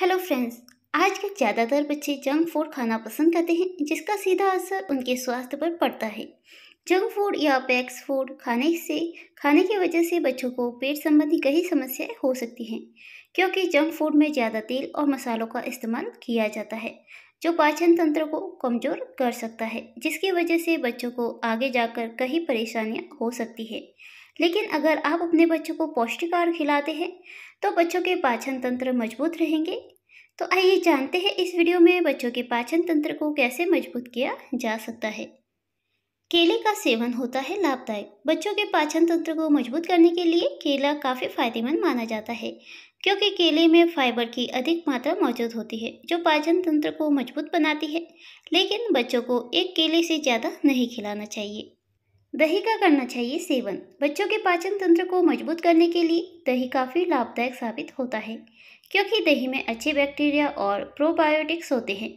Hello friends आज के ज़्यादातर बच्चे जंक फूड खाना पसंद करते हैं जिसका सीधा असर उनके स्वास्थ्य पर पड़ता है जंक फूड या पैक्स फूड खाने से खाने की वजह से बच्चों को पेट संबंधी कई समस्याएं हो सकती हैं क्योंकि जंक फूड में ज़्यादा तेल और मसालों का इस्तेमाल किया जाता है जो पाचन तंत्र को कमज़ोर कर सकता है जिसकी वजह से बच्चों को आगे जाकर कई परेशानियाँ हो सकती है लेकिन अगर आप अपने बच्चों को पौष्टिक आहार खिलाते हैं तो बच्चों के पाचन तंत्र मजबूत रहेंगे तो आइए जानते हैं इस वीडियो में बच्चों के पाचन तंत्र को कैसे मजबूत किया जा सकता है केले का सेवन होता है लाभदायक बच्चों के पाचन तंत्र को मजबूत करने के लिए केला काफ़ी फायदेमंद माना जाता है क्योंकि केले में फाइबर की अधिक मात्रा मौजूद होती है जो पाचन तंत्र को मजबूत बनाती है लेकिन बच्चों को एक केले से ज़्यादा नहीं खिलाना चाहिए दही का करना चाहिए सेवन बच्चों के पाचन तंत्र को मजबूत करने के लिए दही काफ़ी लाभदायक साबित होता है क्योंकि दही में अच्छे बैक्टीरिया और प्रोबायोटिक्स होते हैं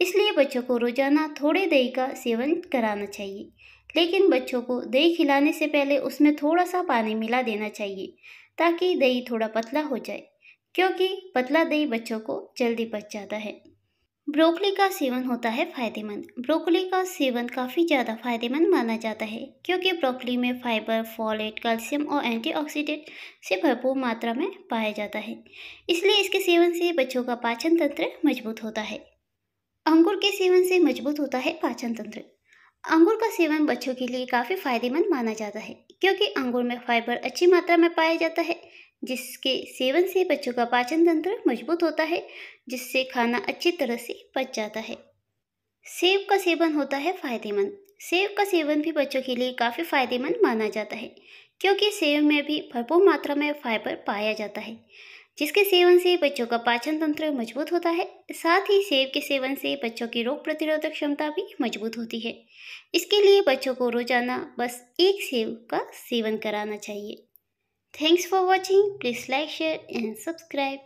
इसलिए बच्चों को रोजाना थोड़े दही का सेवन कराना चाहिए लेकिन बच्चों को दही खिलाने से पहले उसमें थोड़ा सा पानी मिला देना चाहिए ताकि दही थोड़ा पतला हो जाए क्योंकि पतला दही बच्चों को जल्दी पच जाता है ब्रोकली का सेवन होता है फायदेमंद ब्रोकली का सेवन काफ़ी ज़्यादा फायदेमंद माना जाता है क्योंकि ब्रोकली में फाइबर फॉलेट कैल्शियम और एंटीऑक्सीडेंट से भरपूर मात्रा में पाया जाता है इसलिए इसके सेवन से बच्चों का पाचन तंत्र मजबूत होता है अंगूर के सेवन से मजबूत होता है पाचन तंत्र अंगूर का सेवन बच्चों के लिए काफ़ी फायदेमंद माना जाता है क्योंकि अंगूर में फाइबर अच्छी मात्रा में पाया जाता है जिसके सेवन से बच्चों का पाचन तंत्र मजबूत होता है जिससे खाना अच्छी तरह से पच जाता है सेब का सेवन होता है फायदेमंद सेब का सेवन भी बच्चों के लिए काफ़ी फायदेमंद माना जाता है क्योंकि सेब में भी भरपूर मात्रा में फाइबर पाया जाता है जिसके सेवन से बच्चों का पाचन तंत्र मजबूत होता है साथ ही सेब के सेवन से बच्चों की रोग प्रतिरोधक क्षमता भी मजबूत होती है इसके लिए बच्चों को रोजाना बस एक सेब का सेवन कराना चाहिए Thanks for watching. Please like, share and subscribe.